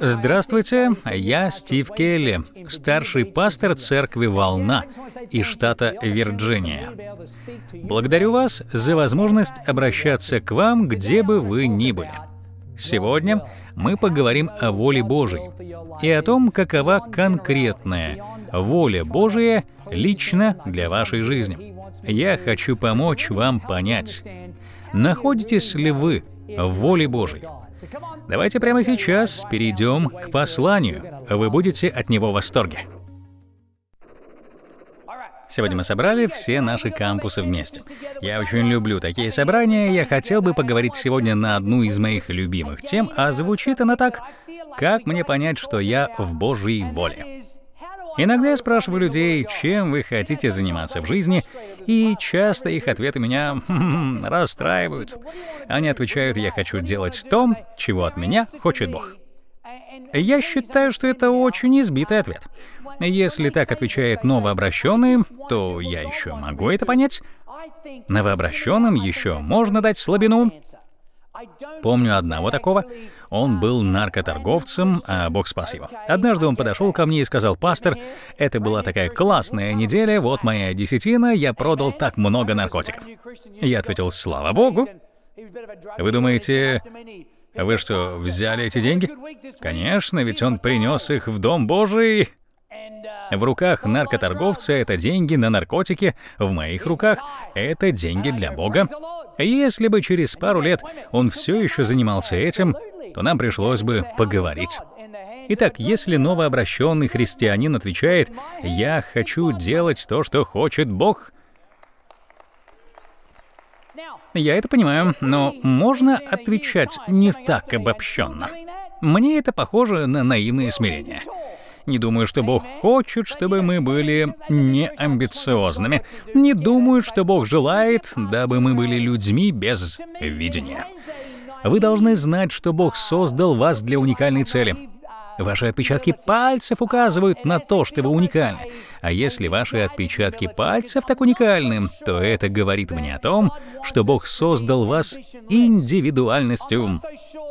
Здравствуйте, я Стив Келли, старший пастор церкви «Волна» из штата Вирджиния. Благодарю вас за возможность обращаться к вам, где бы вы ни были. Сегодня мы поговорим о воле Божьей и о том, какова конкретная воля Божия лично для вашей жизни. Я хочу помочь вам понять, находитесь ли вы в воле Божьей. Давайте прямо сейчас перейдем к посланию. Вы будете от него в восторге. Сегодня мы собрали все наши кампусы вместе. Я очень люблю такие собрания, я хотел бы поговорить сегодня на одну из моих любимых тем, а звучит она так, как мне понять, что я в Божьей воле. Иногда я спрашиваю людей, чем вы хотите заниматься в жизни, и часто их ответы меня расстраивают. Они отвечают, я хочу делать то, чего от меня хочет Бог. Я считаю, что это очень избитый ответ. Если так отвечает новообращенный, то я еще могу это понять. Новообращенным еще можно дать слабину. Помню одного такого. Он был наркоторговцем, а Бог спас его. Однажды он подошел ко мне и сказал, «Пастор, это была такая классная неделя, вот моя десятина, я продал так много наркотиков». Я ответил, «Слава Богу». Вы думаете, вы что, взяли эти деньги? Конечно, ведь он принес их в Дом Божий. В руках наркоторговца это деньги на наркотики, в моих руках это деньги для Бога. Если бы через пару лет он все еще занимался этим, то нам пришлось бы поговорить. Итак, если новообращенный христианин отвечает «Я хочу делать то, что хочет Бог», я это понимаю, но можно отвечать не так обобщенно. Мне это похоже на наивное смирение. Не думаю, что Бог хочет, чтобы мы были неамбициозными. Не думаю, что Бог желает, дабы мы были людьми без видения. Вы должны знать, что Бог создал вас для уникальной цели. Ваши отпечатки пальцев указывают на то, что вы уникальны. А если ваши отпечатки пальцев так уникальны, то это говорит мне о том, что Бог создал вас индивидуальностью.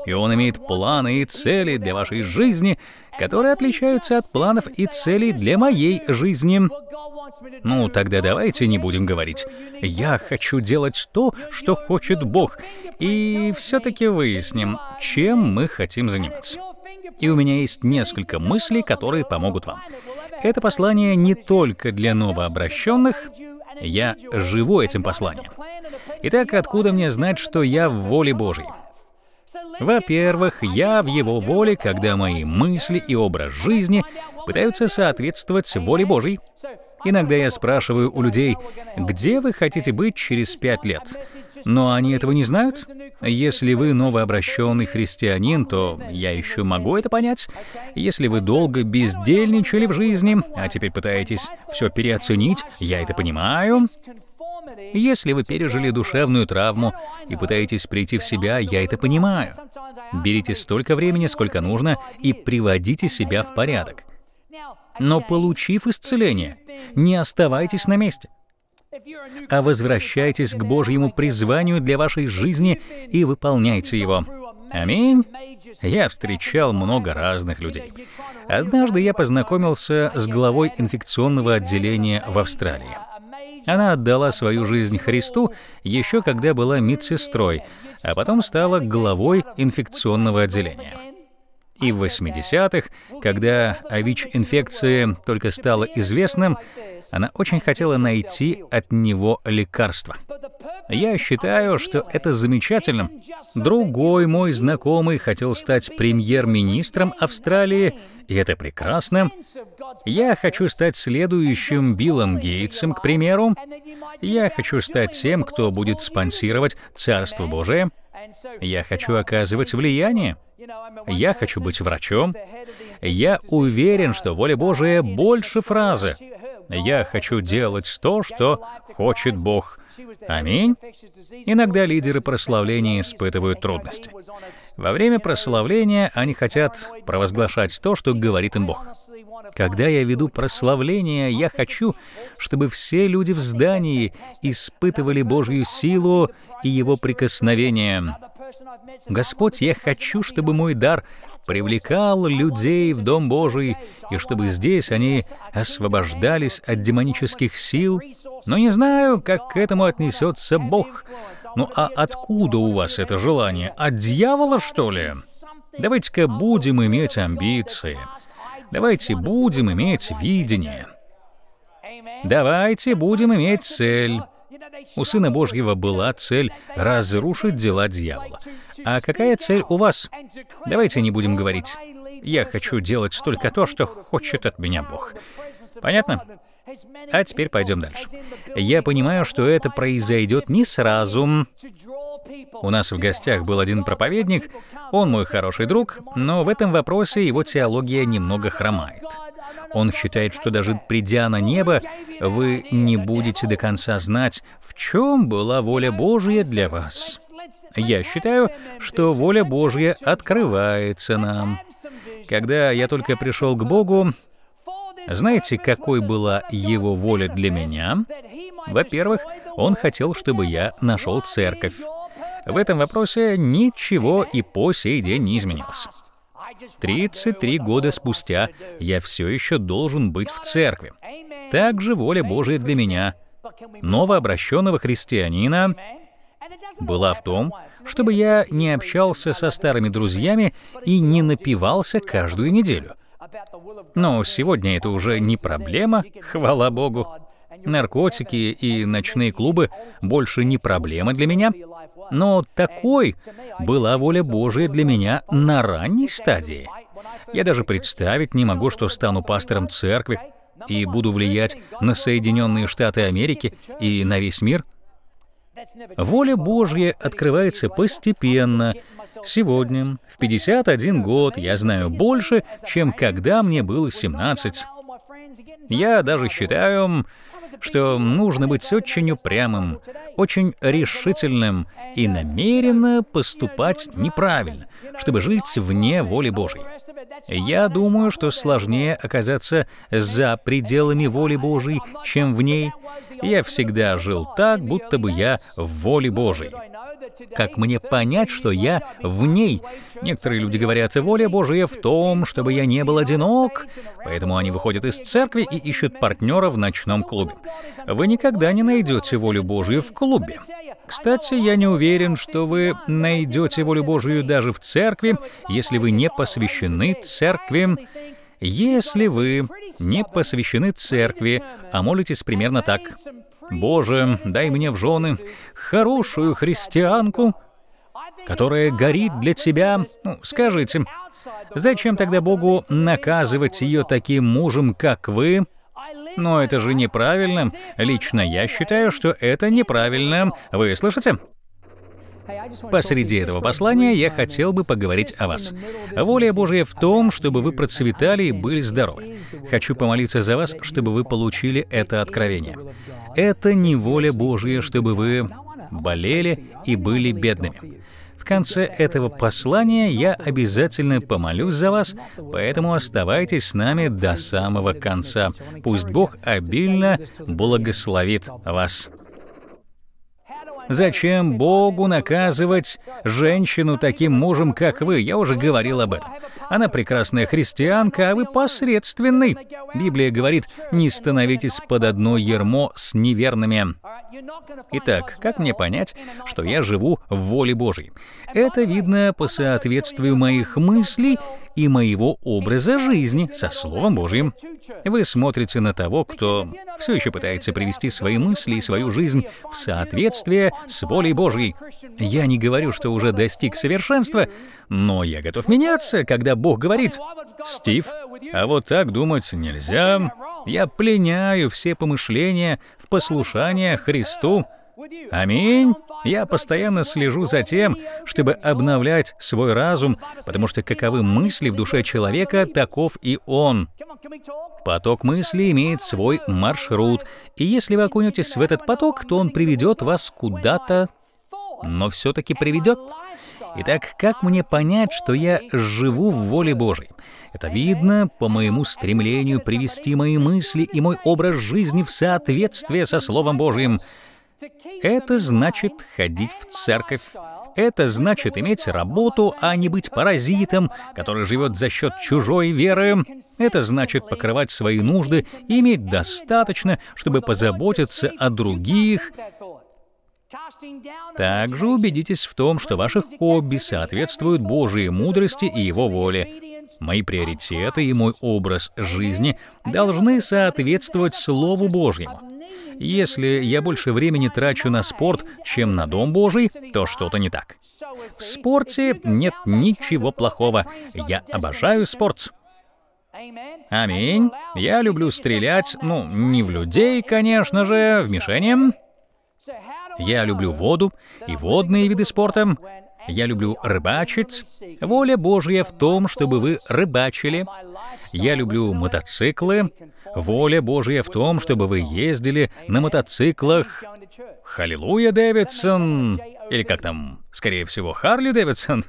И Он имеет планы и цели для вашей жизни, которые отличаются от планов и целей для моей жизни. Ну, тогда давайте не будем говорить. Я хочу делать то, что хочет Бог. И все-таки выясним, чем мы хотим заниматься. И у меня есть несколько мыслей, которые помогут вам. Это послание не только для новообращенных, я живу этим посланием. Итак, откуда мне знать, что я в воле Божьей? Во-первых, я в его воле, когда мои мысли и образ жизни пытаются соответствовать воле Божьей. Иногда я спрашиваю у людей, где вы хотите быть через пять лет? Но они этого не знают. Если вы новообращенный христианин, то я еще могу это понять. Если вы долго бездельничали в жизни, а теперь пытаетесь все переоценить, я это понимаю. Если вы пережили душевную травму и пытаетесь прийти в себя, я это понимаю. Берите столько времени, сколько нужно, и приводите себя в порядок. Но получив исцеление, не оставайтесь на месте, а возвращайтесь к Божьему призванию для вашей жизни и выполняйте его. Аминь. Я встречал много разных людей. Однажды я познакомился с главой инфекционного отделения в Австралии. Она отдала свою жизнь Христу еще когда была медсестрой, а потом стала главой инфекционного отделения. И в 80-х, когда о ВИЧ-инфекции только стало известным, она очень хотела найти от него лекарство. Я считаю, что это замечательно. Другой мой знакомый хотел стать премьер-министром Австралии, и это прекрасно. Я хочу стать следующим Биллом Гейтсом, к примеру. Я хочу стать тем, кто будет спонсировать Царство Божие. Я хочу оказывать влияние. Я хочу быть врачом. Я уверен, что воля Божия больше фразы. Я хочу делать то, что хочет Бог. Аминь. Иногда лидеры прославления испытывают трудности. Во время прославления они хотят провозглашать то, что говорит им Бог. Когда я веду прославление, я хочу, чтобы все люди в здании испытывали Божью силу и Его прикосновение. Господь, я хочу, чтобы мой дар привлекал людей в Дом Божий, и чтобы здесь они освобождались от демонических сил. Но не знаю, как к этому отнесется Бог. Ну а откуда у вас это желание? От дьявола, что ли? Давайте-ка будем иметь амбиции. Давайте будем иметь видение. Давайте будем иметь цель. У Сына Божьего была цель разрушить дела дьявола. А какая цель у вас? Давайте не будем говорить. Я хочу делать только то, что хочет от меня Бог. Понятно? А теперь пойдем дальше. Я понимаю, что это произойдет не сразу. У нас в гостях был один проповедник, он мой хороший друг, но в этом вопросе его теология немного хромает. Он считает, что даже придя на небо, вы не будете до конца знать, в чем была воля Божья для вас. Я считаю, что воля Божья открывается нам. Когда я только пришел к Богу, знаете, какой была его воля для меня? Во-первых, он хотел, чтобы я нашел церковь. В этом вопросе ничего и по сей день не изменилось. 33 года спустя я все еще должен быть в церкви. Также воля Божия для меня, новообращенного христианина, была в том, чтобы я не общался со старыми друзьями и не напивался каждую неделю. Но сегодня это уже не проблема, хвала Богу. Наркотики и ночные клубы больше не проблема для меня, но такой была воля Божия для меня на ранней стадии. Я даже представить не могу, что стану пастором церкви и буду влиять на Соединенные Штаты Америки и на весь мир. Воля Божья открывается постепенно. Сегодня, в 51 год, я знаю больше, чем когда мне было 17. Я даже считаю, что нужно быть очень упрямым, очень решительным и намеренно поступать неправильно, чтобы жить вне воли Божьей. Я думаю, что сложнее оказаться за пределами воли Божьей, чем в ней. Я всегда жил так, будто бы я в воле Божьей. Как мне понять, что я в ней? Некоторые люди говорят, воля Божия в том, чтобы я не был одинок, поэтому они выходят из церкви и ищут партнера в ночном клубе вы никогда не найдете волю Божью в клубе. Кстати, я не уверен, что вы найдете волю Божью даже в церкви, если вы не посвящены церкви, если вы не посвящены церкви, а молитесь примерно так. «Боже, дай мне в жены хорошую христианку, которая горит для тебя». Ну, скажите, зачем тогда Богу наказывать ее таким мужем, как вы, но это же неправильно. Лично я считаю, что это неправильно. Вы слышите? Посреди этого послания я хотел бы поговорить о вас. Воля Божья в том, чтобы вы процветали и были здоровы. Хочу помолиться за вас, чтобы вы получили это откровение. Это не воля Божья, чтобы вы болели и были бедными конце этого послания я обязательно помолюсь за вас, поэтому оставайтесь с нами до самого конца. Пусть Бог обильно благословит вас. Зачем Богу наказывать женщину таким мужем, как вы? Я уже говорил об этом. Она прекрасная христианка, а вы посредственный. Библия говорит, не становитесь под одно ермо с неверными. Итак, как мне понять, что я живу в воле Божьей? Это видно по соответствию моих мыслей и моего образа жизни со Словом Божьим. Вы смотрите на того, кто все еще пытается привести свои мысли и свою жизнь в соответствие с волей Божьей. Я не говорю, что уже достиг совершенства, но я готов меняться, когда Бог говорит, «Стив, а вот так думать нельзя. Я пленяю все помышления в послушание Христу, Аминь. Я постоянно слежу за тем, чтобы обновлять свой разум, потому что каковы мысли в душе человека, таков и он. Поток мысли имеет свой маршрут, и если вы окунетесь в этот поток, то он приведет вас куда-то, но все-таки приведет. Итак, как мне понять, что я живу в воле Божьей? Это видно по моему стремлению привести мои мысли и мой образ жизни в соответствие со Словом Божьим — это значит ходить в церковь. Это значит иметь работу, а не быть паразитом, который живет за счет чужой веры. Это значит покрывать свои нужды и иметь достаточно, чтобы позаботиться о других. Также убедитесь в том, что ваши хобби соответствуют Божьей мудрости и Его воле. Мои приоритеты и мой образ жизни должны соответствовать Слову Божьему. Если я больше времени трачу на спорт, чем на Дом Божий, то что-то не так. В спорте нет ничего плохого. Я обожаю спорт. Аминь. Я люблю стрелять, ну, не в людей, конечно же, а в мишени. Я люблю воду и водные виды спорта. Я люблю рыбачить. Воля Божья в том, чтобы вы рыбачили. Я люблю мотоциклы. Воля Божья в том, чтобы вы ездили на мотоциклах. Халилуя, Дэвидсон! Или как там, скорее всего, Харли Дэвидсон.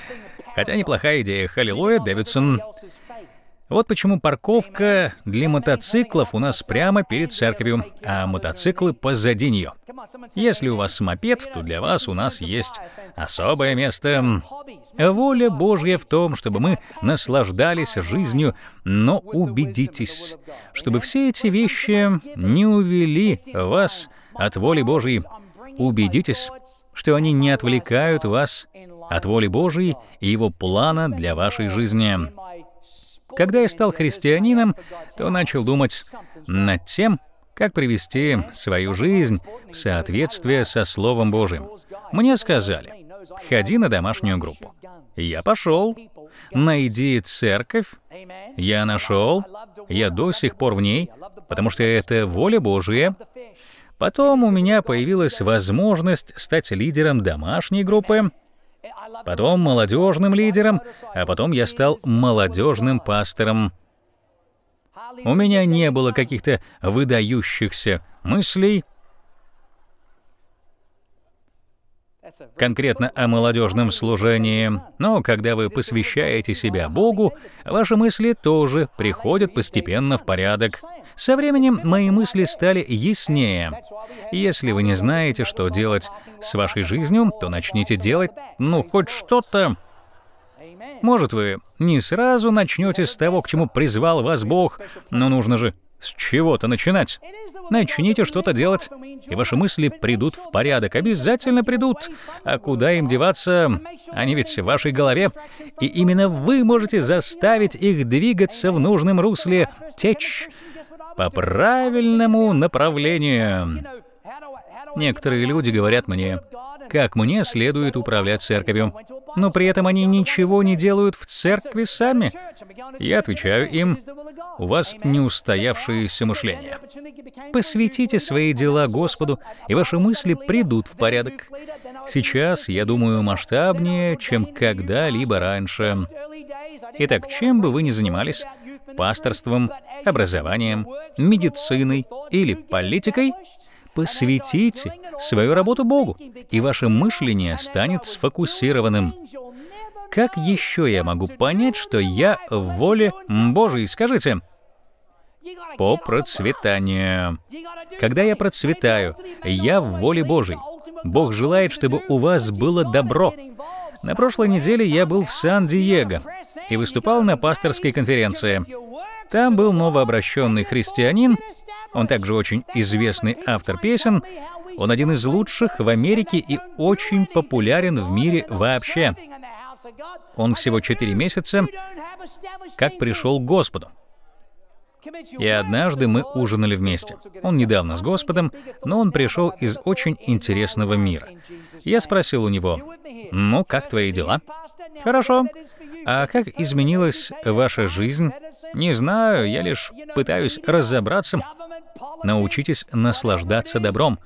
Хотя неплохая идея. Халилуя, Дэвидсон. Вот почему парковка для мотоциклов у нас прямо перед церковью, а мотоциклы позади нее. Если у вас мопед, то для вас у нас есть особое место. Воля Божья в том, чтобы мы наслаждались жизнью, но убедитесь, чтобы все эти вещи не увели вас от воли Божьей. Убедитесь, что они не отвлекают вас от воли Божьей и Его плана для вашей жизни. Когда я стал христианином, то начал думать над тем, как привести свою жизнь в соответствие со Словом Божьим. Мне сказали, ходи на домашнюю группу. Я пошел. Найди церковь. Я нашел. Я до сих пор в ней, потому что это воля Божья. Потом у меня появилась возможность стать лидером домашней группы потом молодежным лидером, а потом я стал молодежным пастором. У меня не было каких-то выдающихся мыслей, конкретно о молодежном служении, но когда вы посвящаете себя Богу, ваши мысли тоже приходят постепенно в порядок. Со временем мои мысли стали яснее. Если вы не знаете, что делать с вашей жизнью, то начните делать, ну, хоть что-то. Может, вы не сразу начнете с того, к чему призвал вас Бог, но нужно же с чего-то начинать. Начните что-то делать, и ваши мысли придут в порядок. Обязательно придут. А куда им деваться? Они ведь в вашей голове. И именно вы можете заставить их двигаться в нужном русле, течь по правильному направлению. Некоторые люди говорят мне, как мне следует управлять церковью. Но при этом они ничего не делают в церкви сами. Я отвечаю им, у вас неустоявшееся мышление. Посвятите свои дела Господу, и ваши мысли придут в порядок. Сейчас я думаю масштабнее, чем когда-либо раньше. Итак, чем бы вы ни занимались, пасторством, образованием, медициной или политикой, посвятите свою работу Богу, и ваше мышление станет сфокусированным. Как еще я могу понять, что я в воле Божией? Скажите, по процветанию. Когда я процветаю, я в воле Божией. Бог желает, чтобы у вас было добро. На прошлой неделе я был в Сан-Диего и выступал на пасторской конференции. Там был новообращенный христианин, он также очень известный автор песен, он один из лучших в Америке и очень популярен в мире вообще. Он всего четыре месяца, как пришел к Господу. И однажды мы ужинали вместе. Он недавно с Господом, но он пришел из очень интересного мира. Я спросил у него, «Ну, как твои дела?» «Хорошо. А как изменилась ваша жизнь?» «Не знаю, я лишь пытаюсь разобраться». Научитесь наслаждаться добром.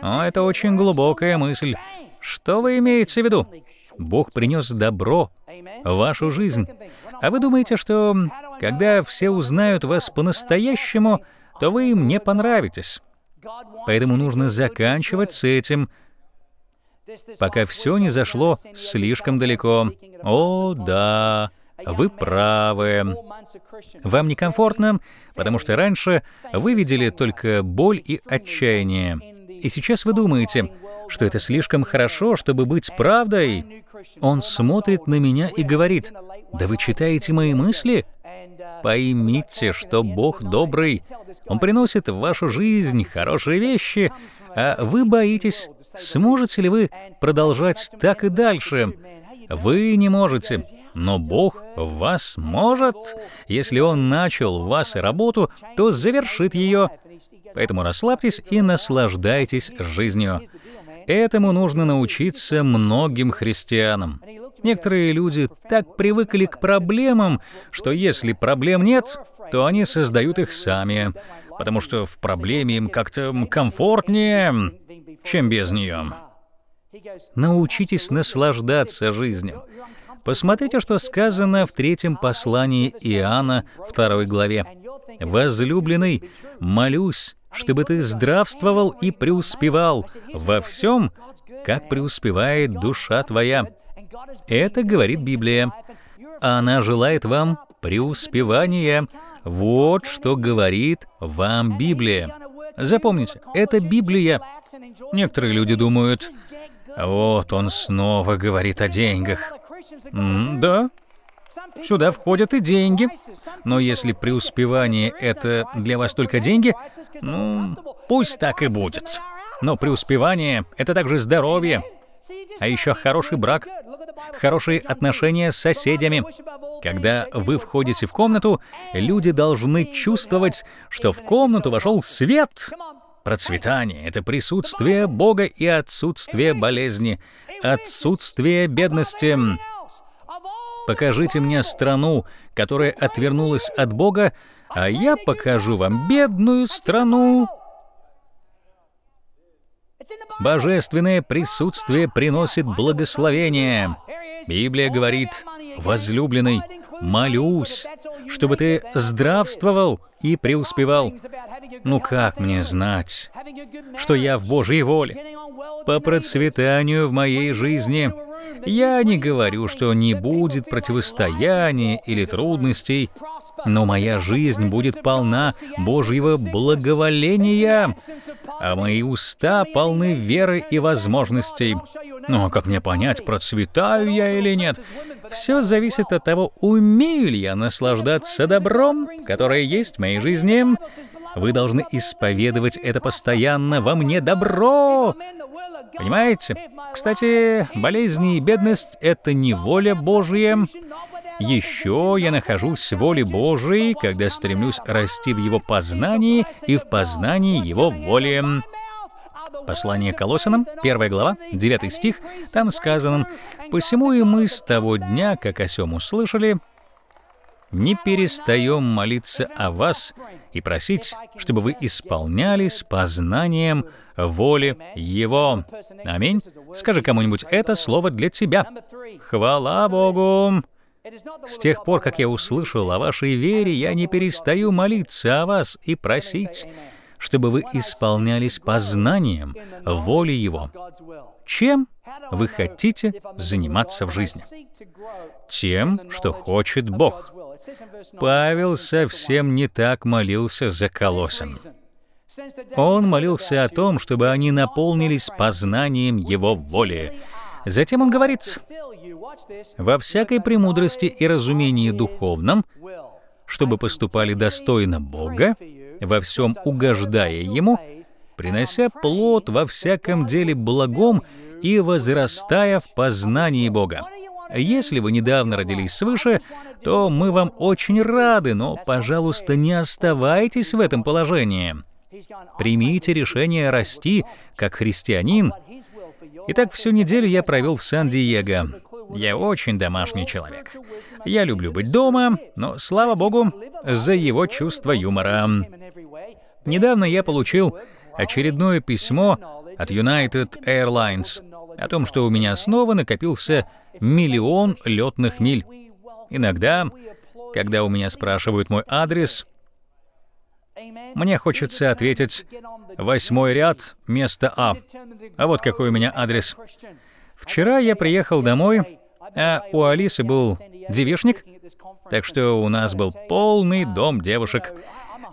О, это очень глубокая мысль. Что вы имеете в виду? Бог принес добро в вашу жизнь. А вы думаете, что когда все узнают вас по-настоящему, то вы им не понравитесь. Поэтому нужно заканчивать с этим, пока все не зашло слишком далеко. О, да, вы правы. Вам некомфортно, потому что раньше вы видели только боль и отчаяние. И сейчас вы думаете, что это слишком хорошо, чтобы быть правдой. Он смотрит на меня и говорит, «Да вы читаете мои мысли?» Поймите, что Бог добрый. Он приносит в вашу жизнь хорошие вещи, а вы боитесь, сможете ли вы продолжать так и дальше. Вы не можете, но Бог вас может. Если Он начал в вас работу, то завершит ее. Поэтому расслабьтесь и наслаждайтесь жизнью. Этому нужно научиться многим христианам. Некоторые люди так привыкли к проблемам, что если проблем нет, то они создают их сами, потому что в проблеме им как-то комфортнее, чем без нее. Научитесь наслаждаться жизнью. Посмотрите, что сказано в третьем послании Иоанна, второй главе. «Возлюбленный, молюсь, чтобы ты здравствовал и преуспевал во всем, как преуспевает душа твоя. Это говорит Библия. Она желает вам преуспевания. Вот что говорит вам Библия. Запомните, это Библия. Некоторые люди думают, вот он снова говорит о деньгах. М да, Сюда входят и деньги. Но если преуспевание — это для вас только деньги, ну, пусть так и будет. Но преуспевание — это также здоровье, а еще хороший брак, хорошие отношения с соседями. Когда вы входите в комнату, люди должны чувствовать, что в комнату вошел свет. Процветание — это присутствие Бога и отсутствие болезни, отсутствие бедности — Покажите мне страну, которая отвернулась от Бога, а я покажу вам бедную страну». Божественное присутствие приносит благословение. Библия говорит, «Возлюбленный, молюсь, чтобы ты здравствовал и преуспевал». Ну как мне знать, что я в Божьей воле, по процветанию в моей жизни — я не говорю, что не будет противостояния или трудностей, но моя жизнь будет полна Божьего благоволения, а мои уста полны веры и возможностей. Но как мне понять, процветаю я или нет? Все зависит от того, умею ли я наслаждаться добром, которое есть в моей жизни, вы должны исповедовать это постоянно. Во мне добро! Понимаете? Кстати, болезни и бедность — это не воля Божья. Еще я нахожусь в воле Божией, когда стремлюсь расти в Его познании и в познании Его воли. Послание Колосинам, 1 глава, 9 стих, там сказано, «Посему и мы с того дня, как о сем услышали, не перестаем молиться о вас, и просить, чтобы вы исполняли с познанием воли Его. Аминь. Скажи кому-нибудь это слово для тебя. Хвала Богу! С тех пор, как я услышал о вашей вере, я не перестаю молиться о вас и просить, чтобы вы исполнялись познанием воли Его. Чем вы хотите заниматься в жизни? Тем, что хочет Бог. Павел совсем не так молился за колоссом. Он молился о том, чтобы они наполнились познанием его воли. Затем он говорит, «Во всякой премудрости и разумении духовном, чтобы поступали достойно Бога, во всем угождая Ему, принося плод во всяком деле благом и возрастая в познании Бога». Если вы недавно родились свыше, то мы вам очень рады, но, пожалуйста, не оставайтесь в этом положении. Примите решение расти как христианин. Итак, всю неделю я провел в Сан-Диего. Я очень домашний человек. Я люблю быть дома, но, слава богу, за его чувство юмора. Недавно я получил очередное письмо от United Airlines о том, что у меня снова накопился миллион летных миль. Иногда, когда у меня спрашивают мой адрес, мне хочется ответить «Восьмой ряд, место А». А вот какой у меня адрес. Вчера я приехал домой, а у Алисы был девишник, так что у нас был полный дом девушек.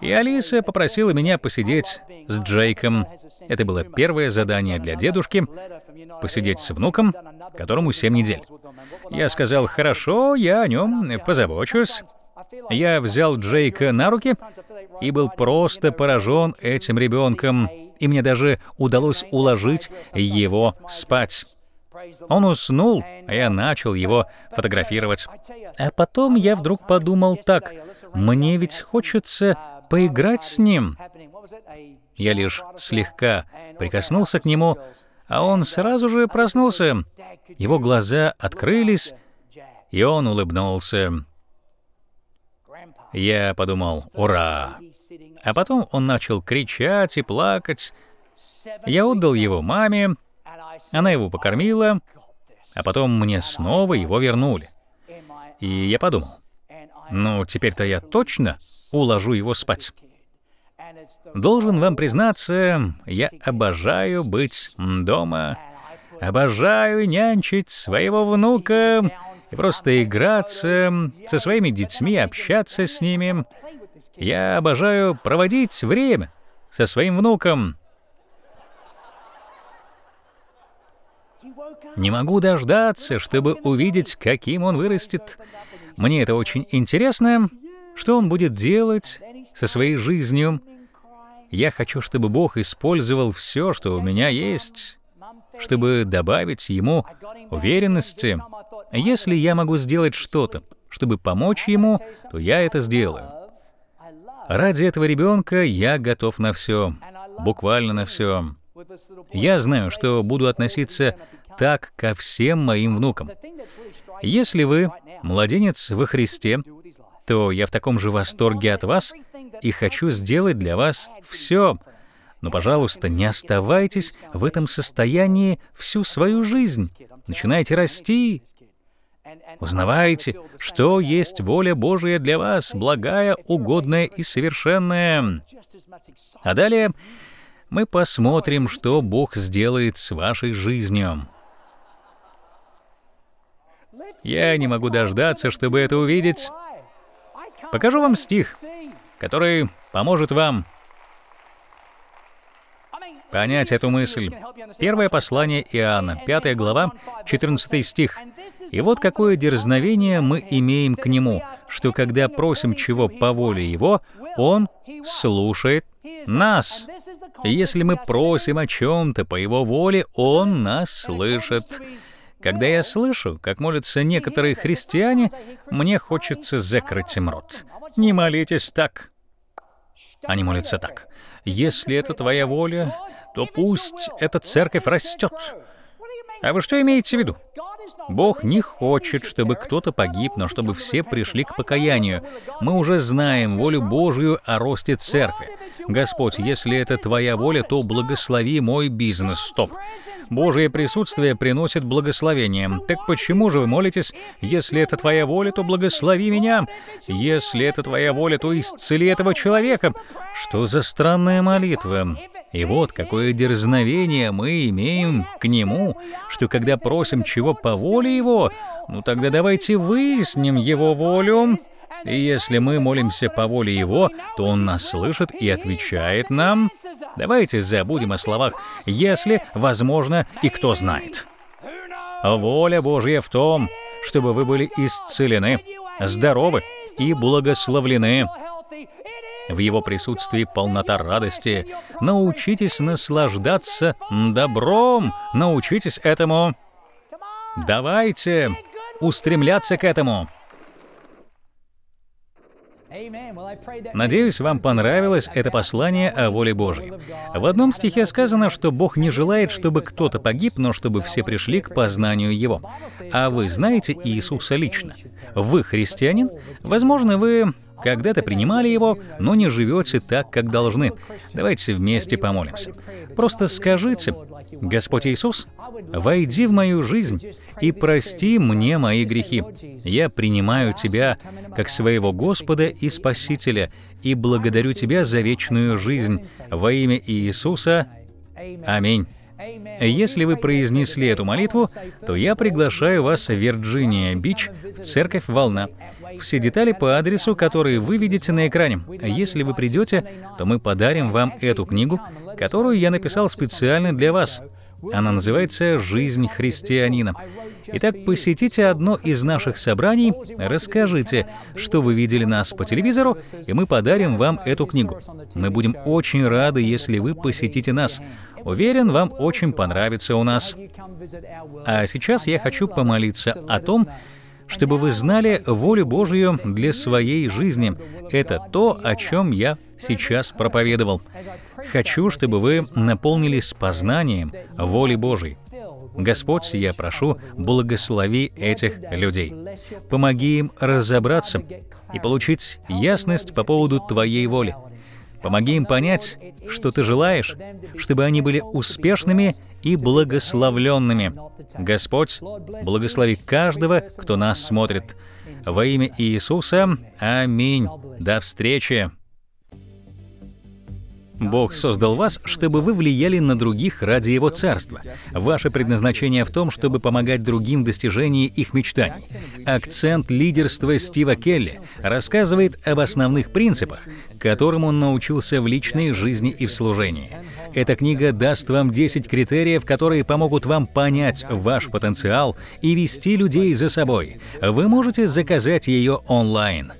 И Алиса попросила меня посидеть с Джейком. Это было первое задание для дедушки — посидеть с внуком, которому 7 недель. Я сказал, хорошо, я о нем позабочусь. Я взял Джейка на руки и был просто поражен этим ребенком, и мне даже удалось уложить его спать. Он уснул, а я начал его фотографировать. А потом я вдруг подумал так, мне ведь хочется поиграть с ним. Я лишь слегка прикоснулся к нему, а он сразу же проснулся. Его глаза открылись, и он улыбнулся. Я подумал «Ура!». А потом он начал кричать и плакать. Я отдал его маме, она его покормила, а потом мне снова его вернули. И я подумал, ну, теперь-то я точно уложу его спать. Должен вам признаться, я обожаю быть дома, обожаю нянчить своего внука и просто играться со своими детьми, общаться с ними. Я обожаю проводить время со своим внуком. Не могу дождаться, чтобы увидеть, каким он вырастет, мне это очень интересно, что он будет делать со своей жизнью. Я хочу, чтобы Бог использовал все, что у меня есть, чтобы добавить ему уверенности. Если я могу сделать что-то, чтобы помочь ему, то я это сделаю. Ради этого ребенка я готов на все, буквально на все. Я знаю, что буду относиться так ко всем моим внукам. Если вы младенец во Христе, то я в таком же восторге от вас и хочу сделать для вас все. Но, пожалуйста, не оставайтесь в этом состоянии всю свою жизнь. Начинайте расти, Узнавайте, что есть воля Божия для вас, благая, угодная и совершенная. А далее мы посмотрим, что Бог сделает с вашей жизнью. Я не могу дождаться, чтобы это увидеть. Покажу вам стих, который поможет вам понять эту мысль. Первое послание Иоанна, 5 глава, 14 стих. «И вот какое дерзновение мы имеем к Нему, что когда просим чего по воле Его, Он слушает нас. если мы просим о чем-то по Его воле, Он нас слышит». Когда я слышу, как молятся некоторые христиане, мне хочется закрыть им рот. Не молитесь так. Они молятся так. Если это твоя воля, то пусть эта церковь растет. А вы что имеете в виду? Бог не хочет, чтобы кто-то погиб, но чтобы все пришли к покаянию. Мы уже знаем волю Божью о росте церкви. Господь, если это Твоя воля, то благослови мой бизнес. Стоп. Божие присутствие приносит благословение. Так почему же вы молитесь, если это Твоя воля, то благослови меня? Если это Твоя воля, то исцели этого человека. Что за странная молитва? И вот какое дерзновение мы имеем к Нему, что когда просим чего по воля его, ну тогда давайте выясним его волю. И если мы молимся по воле Его, то Он нас слышит и отвечает нам. Давайте забудем о словах «если», «возможно» и «кто знает». Воля Божья в том, чтобы вы были исцелены, здоровы и благословлены. В Его присутствии полнота радости. Научитесь наслаждаться добром, научитесь этому. Давайте устремляться к этому. Надеюсь, вам понравилось это послание о воле Божьей. В одном стихе сказано, что Бог не желает, чтобы кто-то погиб, но чтобы все пришли к познанию Его. А вы знаете Иисуса лично? Вы христианин? Возможно, вы когда-то принимали его, но не живете так, как должны. Давайте вместе помолимся. Просто скажите, «Господь Иисус, войди в мою жизнь и прости мне мои грехи. Я принимаю Тебя как своего Господа и Спасителя и благодарю Тебя за вечную жизнь. Во имя Иисуса. Аминь». Если вы произнесли эту молитву, то я приглашаю вас в Вирджиния-Бич, церковь «Волна». Все детали по адресу, который вы видите на экране. Если вы придете, то мы подарим вам эту книгу, которую я написал специально для вас. Она называется «Жизнь христианина». Итак, посетите одно из наших собраний, расскажите, что вы видели нас по телевизору, и мы подарим вам эту книгу. Мы будем очень рады, если вы посетите нас. Уверен, вам очень понравится у нас. А сейчас я хочу помолиться о том, чтобы вы знали волю Божью для своей жизни. Это то, о чем я сейчас проповедовал. Хочу, чтобы вы наполнились познанием воли Божией. Господь, я прошу, благослови этих людей. Помоги им разобраться и получить ясность по поводу Твоей воли. Помоги им понять, что ты желаешь, чтобы они были успешными и благословленными. Господь, благослови каждого, кто нас смотрит. Во имя Иисуса. Аминь. До встречи. Бог создал вас, чтобы вы влияли на других ради Его Царства. Ваше предназначение в том, чтобы помогать другим в достижении их мечтаний. Акцент лидерства Стива Келли рассказывает об основных принципах, которым он научился в личной жизни и в служении. Эта книга даст вам 10 критериев, которые помогут вам понять ваш потенциал и вести людей за собой. Вы можете заказать ее онлайн.